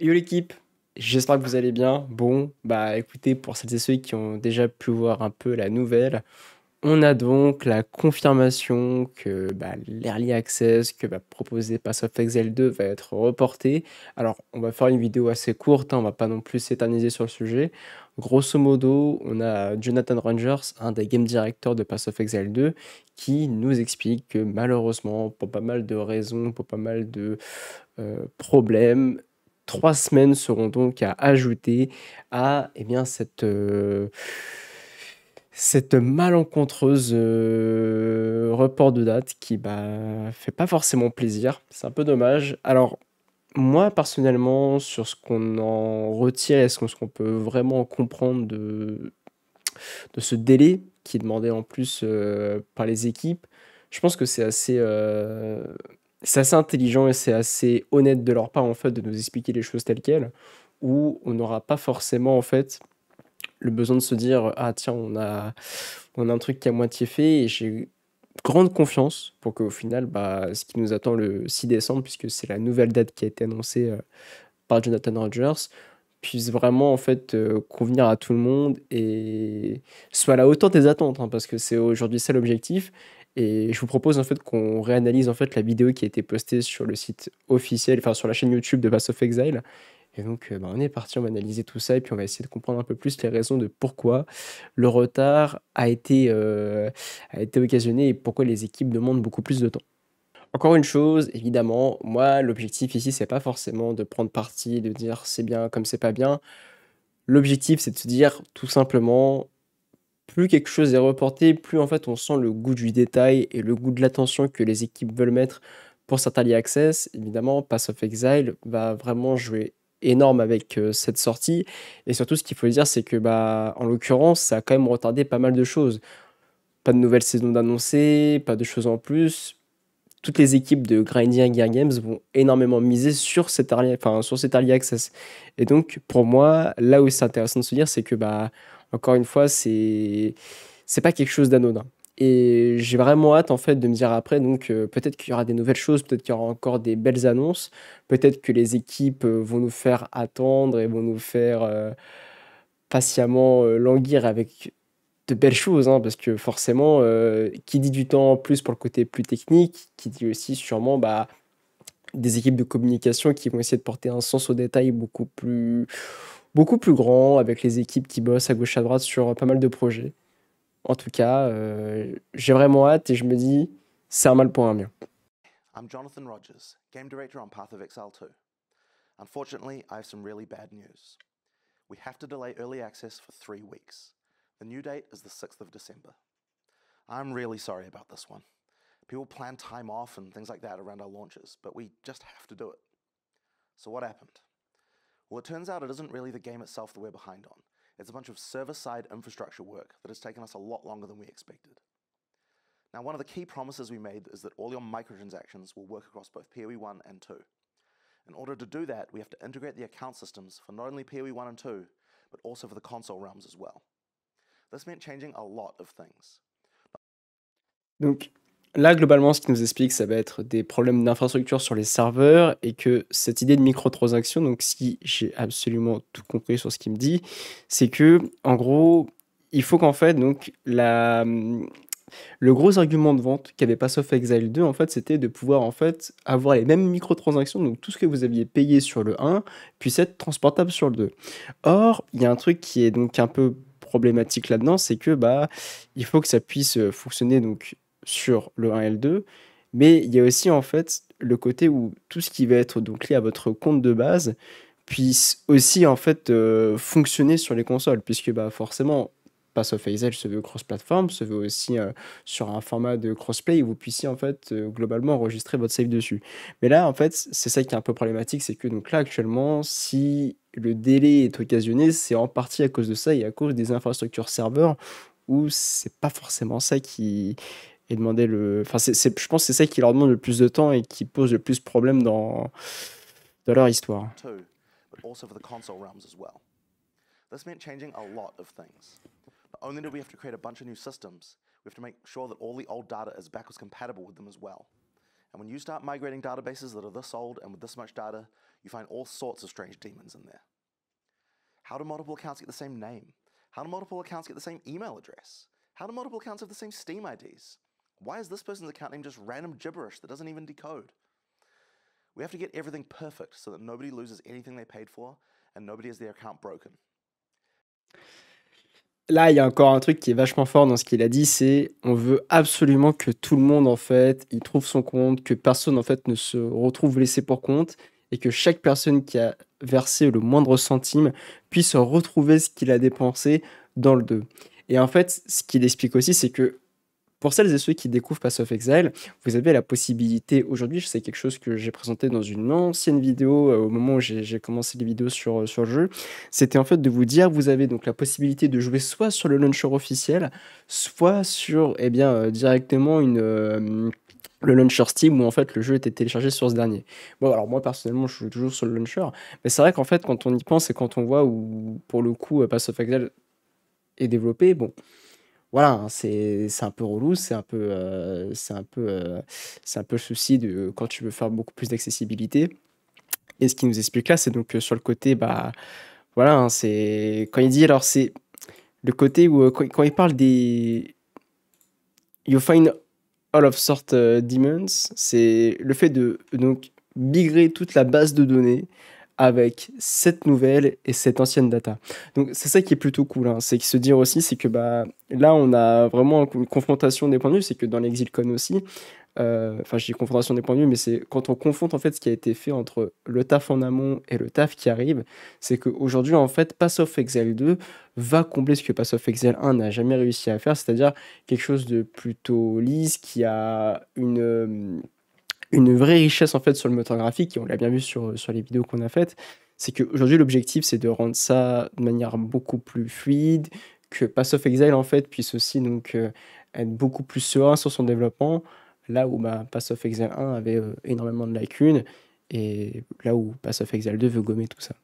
Yo l'équipe, j'espère que vous allez bien. Bon, bah écoutez, pour celles et ceux qui ont déjà pu voir un peu la nouvelle, on a donc la confirmation que bah, l'early access que va bah, proposer proposer of Excel 2 va être reporté. Alors, on va faire une vidéo assez courte, hein, on va pas non plus s'éterniser sur le sujet. Grosso modo, on a Jonathan Rangers, un des game directors de Pass of Exile 2, qui nous explique que malheureusement, pour pas mal de raisons, pour pas mal de euh, problèmes, Trois semaines seront donc à ajouter à eh bien, cette, euh, cette malencontreuse euh, report de date qui bah, fait pas forcément plaisir. C'est un peu dommage. Alors, moi, personnellement, sur ce qu'on en retire est ce qu'on peut vraiment comprendre de, de ce délai qui est demandé en plus euh, par les équipes, je pense que c'est assez, c'est assez intelligent et c'est assez honnête de leur part en fait de nous expliquer les choses telles quelles, où on n'aura pas forcément en fait le besoin de se dire ah tiens on a on a un truc qui est à moitié fait et j'ai grande confiance pour qu'au final bah ce qui nous attend le 6 décembre puisque c'est la nouvelle date qui a été annoncée euh, par Jonathan Rogers puisse vraiment en fait euh, convenir à tout le monde et soit à la hauteur des attentes hein, parce que c'est aujourd'hui ça l'objectif et je vous propose en fait qu'on réanalyse en fait la vidéo qui a été postée sur le site officiel, enfin sur la chaîne YouTube de Pass of Exile. Et donc, euh, bah, on est parti, on va analyser tout ça et puis on va essayer de comprendre un peu plus les raisons de pourquoi le retard a été, euh, a été occasionné et pourquoi les équipes demandent beaucoup plus de temps. Encore une chose, évidemment, moi, l'objectif ici, c'est pas forcément de prendre parti, de dire c'est bien comme c'est pas bien. L'objectif, c'est de se dire tout simplement, plus quelque chose est reporté, plus en fait on sent le goût du détail et le goût de l'attention que les équipes veulent mettre pour cet early access. Évidemment, Pass of Exile va vraiment jouer énorme avec euh, cette sortie. Et surtout, ce qu'il faut dire, c'est que, bah, en l'occurrence, ça a quand même retardé pas mal de choses. Pas de nouvelle saison d'annoncer, pas de choses en plus. Toutes les équipes de Grinding Gear Games vont énormément miser sur cet early, enfin, sur cet access. Et donc, pour moi, là où c'est intéressant de se dire, c'est que bah, encore une fois, c'est c'est pas quelque chose d'anodin. Et j'ai vraiment hâte en fait de me dire après, donc euh, peut-être qu'il y aura des nouvelles choses, peut-être qu'il y aura encore des belles annonces, peut-être que les équipes euh, vont nous faire attendre et vont nous faire euh, patiemment languir avec de belles choses, hein, parce que forcément, qui dit du temps en plus pour le côté plus technique, qui dit aussi sûrement bah, des équipes de communication qui vont essayer de porter un sens aux détails beaucoup plus beaucoup plus grand, avec les équipes qui bossent à gauche à droite sur euh, pas mal de projets. En tout cas, euh, j'ai vraiment hâte et je me dis, c'est un mal pour un bien. I'm Jonathan Rogers, game director on Path of Exile 2. Unfortunately, I have some really bad news. We have to delay early access for three weeks. The new date is the 6th of December. I'm really sorry about this one. People plan time off and things like that around our launches, but we just have to do it. So, what happened? Well, it turns out it isn't really the game itself that we're behind on. It's a bunch of server-side infrastructure work that has taken us a lot longer than we expected. Now, one of the key promises we made is that all your microtransactions will work across both POE 1 and 2. In order to do that, we have to integrate the account systems for not only POE 1 and 2, but also for the console realms as well. This meant changing a lot of things. Donc, Là, globalement, ce qui nous explique, ça va être des problèmes d'infrastructure sur les serveurs et que cette idée de microtransaction, donc si j'ai absolument tout compris sur ce qu'il me dit, c'est que, en gros, il faut qu'en fait, donc, la, le gros argument de vente qu'avait pas sauf Exile 2, en fait, c'était de pouvoir en fait avoir les mêmes microtransactions, donc tout ce que vous aviez payé sur le 1 puisse être transportable sur le 2. Or, il y a un truc qui est donc un peu problématique là-dedans, c'est que bah il faut que ça puisse fonctionner donc sur le 1 et le 2, mais il y a aussi en fait le côté où tout ce qui va être donc lié à votre compte de base puisse aussi en fait euh, fonctionner sur les consoles, puisque bah, forcément pas of Hazel se veut cross-platform, se veut aussi euh, sur un format de crossplay où vous puissiez en fait euh, globalement enregistrer votre save dessus. Mais là en fait c'est ça qui est un peu problématique, c'est que donc là actuellement si le délai est occasionné, c'est en partie à cause de ça et à cause des infrastructures serveurs où c'est pas forcément ça qui et demander le. Enfin, c'est, je pense que c'est ça qui leur demande le plus de temps et qui pose le plus de problèmes dans, dans leur histoire. This meant changing a lot of things. only do we have to create a bunch of new systems, we have to make sure that all the old data is backwards compatible with them as well. And when you start migrating databases that are this old and with this much data, you find all sorts of strange demons in there. How do multiple accounts get the same name? How do multiple accounts get the same email address? How do multiple accounts have the same Steam IDs? Why is this person's account name just random gibberish that doesn't even decode? We have to get everything perfect so that nobody loses anything they paid for and nobody has their account broken. Là, il y a encore un truc qui est vachement fort dans ce qu'il a dit, c'est on veut absolument que tout le monde en fait, il trouve son compte, que personne en fait ne se retrouve laissé pour compte et que chaque personne qui a versé le moindre centime puisse retrouver ce qu'il a dépensé dans le 2. Et en fait, ce qu'il explique aussi, c'est que pour celles et ceux qui découvrent Pass of Exile, vous avez la possibilité aujourd'hui, c'est quelque chose que j'ai présenté dans une ancienne vidéo euh, au moment où j'ai commencé les vidéos sur, euh, sur le jeu, c'était en fait de vous dire, vous avez donc la possibilité de jouer soit sur le launcher officiel, soit sur eh bien, euh, directement une... le launcher Steam où en fait le jeu était téléchargé sur ce dernier. Bon, alors moi personnellement, je joue toujours sur le launcher, mais c'est vrai qu'en fait, quand on y pense et quand on voit où pour le coup Pass of Exile est développé, bon, voilà, hein, c'est un peu relou, c'est un peu, euh, c'est un peu, euh, c'est un peu le souci de quand tu veux faire beaucoup plus d'accessibilité. Et ce qu'il nous explique là, c'est donc euh, sur le côté, bah, voilà, hein, c'est quand il dit alors c'est le côté où quand, il parle des you find all of sort demons, c'est le fait de donc migrer toute la base de données avec cette nouvelle et cette ancienne data. Donc c'est ça qui est plutôt cool, hein. c'est c'est se dire aussi, c'est que bah, là on a vraiment une confrontation des points de vue, c'est que dans l'ExilCon aussi, euh, enfin j'ai je dis confrontation des points de vue, mais c'est quand on confronte en fait ce qui a été fait entre le taf en amont et le taf qui arrive, c'est qu'aujourd'hui en fait Pass Excel 2 va combler ce que Pass Excel 1 n'a jamais réussi à faire, c'est-à-dire quelque chose de plutôt lisse, qui a une... Euh, une vraie richesse en fait sur le moteur graphique, et on l'a bien vu sur, sur les vidéos qu'on a faites, c'est qu'aujourd'hui l'objectif c'est de rendre ça de manière beaucoup plus fluide, que Pass of Exile en fait puisse aussi donc euh, être beaucoup plus serein sur son développement, là où bah, Pass of Exile 1 avait euh, énormément de lacunes, et là où Pass of Exile 2 veut gommer tout ça.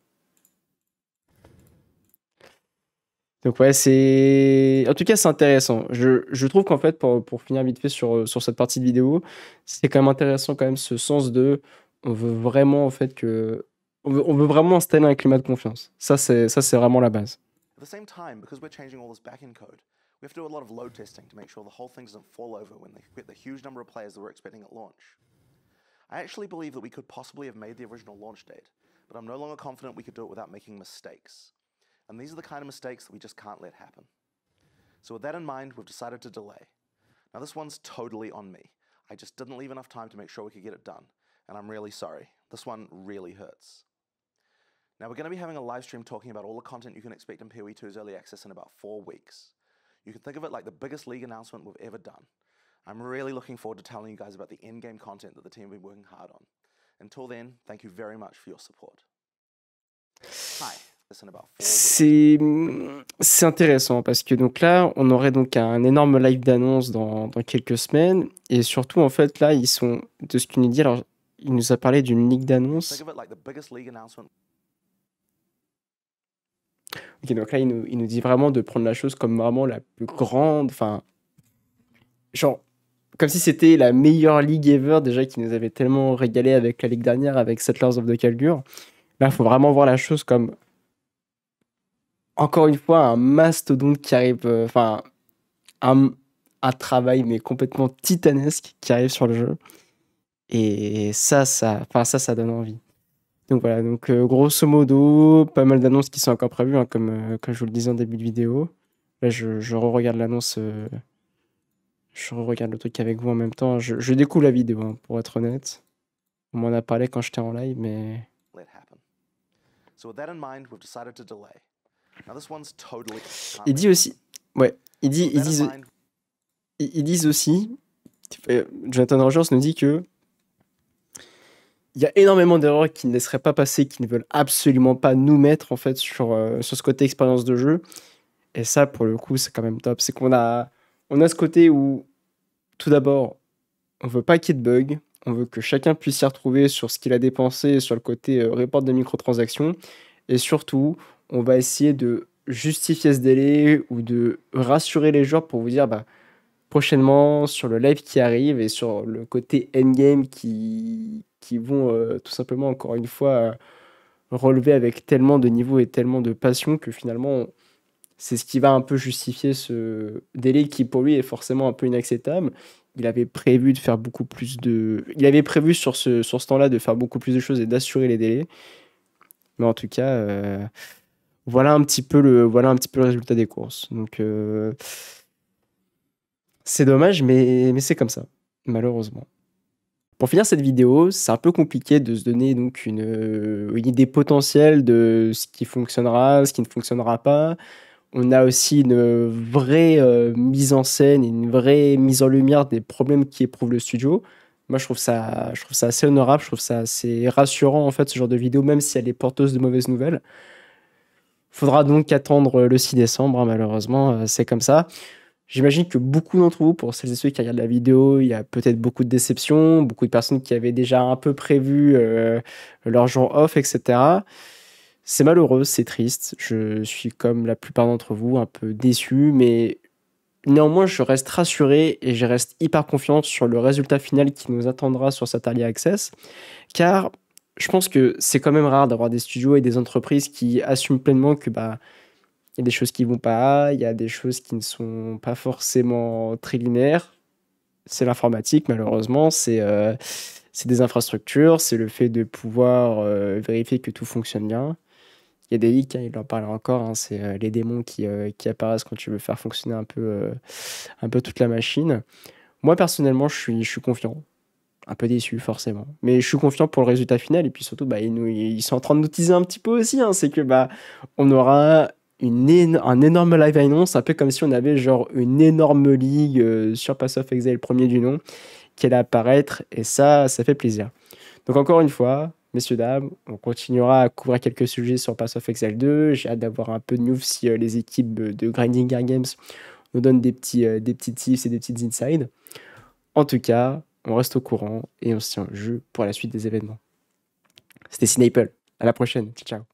Donc ouais, c'est... En tout cas, c'est intéressant. Je, je trouve qu'en fait, pour, pour, finir vite fait sur, sur cette partie de vidéo, c'est quand même intéressant quand même ce sens de... On veut vraiment en fait que... On veut, on veut vraiment installer un climat de confiance. Ça, c'est, ça, c'est vraiment la base. At the same time, because we're changing all this back-end code, we have to do a lot of load testing to make sure the whole thing doesn't fall over when they quit the huge number of players that we're expecting at launch. I actually believe that we could possibly have made the original launch date, but I'm no longer confident we could do it without making mistakes. And these are the kind of mistakes that we just can't let happen. So with that in mind, we've decided to delay. Now this one's totally on me. I just didn't leave enough time to make sure we could get it done. And I'm really sorry. This one really hurts. Now we're gonna be having a live stream talking about all the content you can expect in PoE 2's early access in about four weeks. You can think of it like the biggest league announcement we've ever done. I'm really looking forward to telling you guys about the endgame content that the team have been working hard on. Until then, thank you very much for your support. Hi, C'est c'est intéressant parce que donc là on aurait donc un énorme live d'annonce dans, dans, quelques semaines et surtout en fait là ils sont de ce qu'il nous dit alors il nous a parlé d'une ligue d'annonce. donc là il nous, nous dit vraiment de prendre la chose comme vraiment la plus grande enfin genre comme si c'était la meilleure ligue ever déjà qui nous avait tellement régalé avec la ligue dernière avec Settlers of the Calgure. Là, il faut vraiment voir la chose comme encore une fois, un mastodonte qui arrive, euh, enfin, un, travail, mais complètement titanesque qui arrive sur le jeu. Et ça, ça, enfin, ça, ça donne envie. Donc voilà, donc euh, grosso modo, pas mal d'annonces qui sont encore prévues, hein, euh, comme, je vous le disais en début de vidéo. Là, je, re-regarde l'annonce, je re-regarde le truc avec vous en même temps. Je, je découvre la vidéo, hein, pour être honnête. On m'en a parlé quand j'étais en live, mais. Il dit aussi, ouais, il dit, ils disent, ils disent aussi, euh, Jonathan Rogers nous dit que il y a énormément d'erreurs qui ne laisseraient pas passer, qui ne veulent absolument pas nous mettre en fait sur, euh, sur ce côté expérience de jeu. Et ça, pour le coup, c'est quand même top. C'est qu'on a, on a ce côté où, tout d'abord, on veut pas qu'il y ait de bugs, on veut que chacun puisse s'y retrouver sur ce qu'il a dépensé, sur le côté euh, report des microtransactions. Et surtout, on va essayer de justifier ce délai ou de rassurer les joueurs pour vous dire bah, prochainement sur le live qui arrive et sur le côté endgame qui, qui vont euh, tout simplement encore une fois euh, relever avec tellement de niveau et tellement de passion que finalement c'est ce qui va un peu justifier ce délai qui pour lui est forcément un peu inacceptable. Il avait prévu de faire beaucoup plus de... Il avait prévu sur ce, ce temps-là de faire beaucoup plus de choses et d'assurer les délais. Mais en tout cas... Euh, voilà un petit peu le, voilà un petit peu le résultat des courses. Donc, euh, c'est dommage, mais, c'est comme ça, malheureusement. Pour finir cette vidéo, c'est un peu compliqué de se donner donc une, euh, idée potentielle de ce qui fonctionnera, ce qui ne fonctionnera pas. On a aussi une vraie euh, mise en scène, une vraie mise en lumière des problèmes qui éprouvent le studio. Moi, je trouve ça, je trouve ça assez honorable, je trouve ça assez rassurant en fait ce genre de vidéo, même si elle est porteuse de mauvaises nouvelles. Faudra donc attendre le 6 décembre, hein, malheureusement, euh, c'est comme ça. J'imagine que beaucoup d'entre vous, pour celles et ceux qui regardent la vidéo, il y a peut-être beaucoup de déceptions, beaucoup de personnes qui avaient déjà un peu prévu euh, leur jour off, etc. C'est malheureux, c'est triste. Je suis comme la plupart d'entre vous un peu déçu, mais néanmoins, je reste rassuré et je reste hyper confiant sur le résultat final qui nous attendra sur cet Access, car je pense que c'est quand même rare d'avoir des studios et des entreprises qui assument pleinement que bah il y a des choses qui vont pas, il y a des choses qui ne sont pas forcément très linéaires. C'est l'informatique malheureusement, c'est euh, des infrastructures, c'est le fait de pouvoir euh, vérifier que tout fonctionne bien. Il y a des leaks, hein, il en parle encore, hein, c'est euh, les démons qui, qui, apparaissent quand tu veux faire fonctionner un peu, un peu toute la machine. Moi personnellement, je suis, je suis confiant un peu déçu, forcément. Mais je suis confiant pour le résultat final. Et puis surtout, bah, ils, sont en train de nous teaser un petit peu aussi. Hein. c'est que bah, on aura une un énorme live annonce, un peu comme si on avait genre une énorme ligue euh, sur Pass of Exile, premier du nom, qui allait apparaître. Et ça, ça fait plaisir. Donc encore une fois, messieurs, dames, on continuera à couvrir quelques sujets sur Pass of Exile 2. J'ai hâte d'avoir un peu de news si euh, les équipes de Grinding Gear Games nous donnent des petits, euh, des petits tips et des petites insides. En tout cas, on reste au courant et on se tient jeu pour la suite des événements. C'était Snapple. À la prochaine. Ciao, ciao.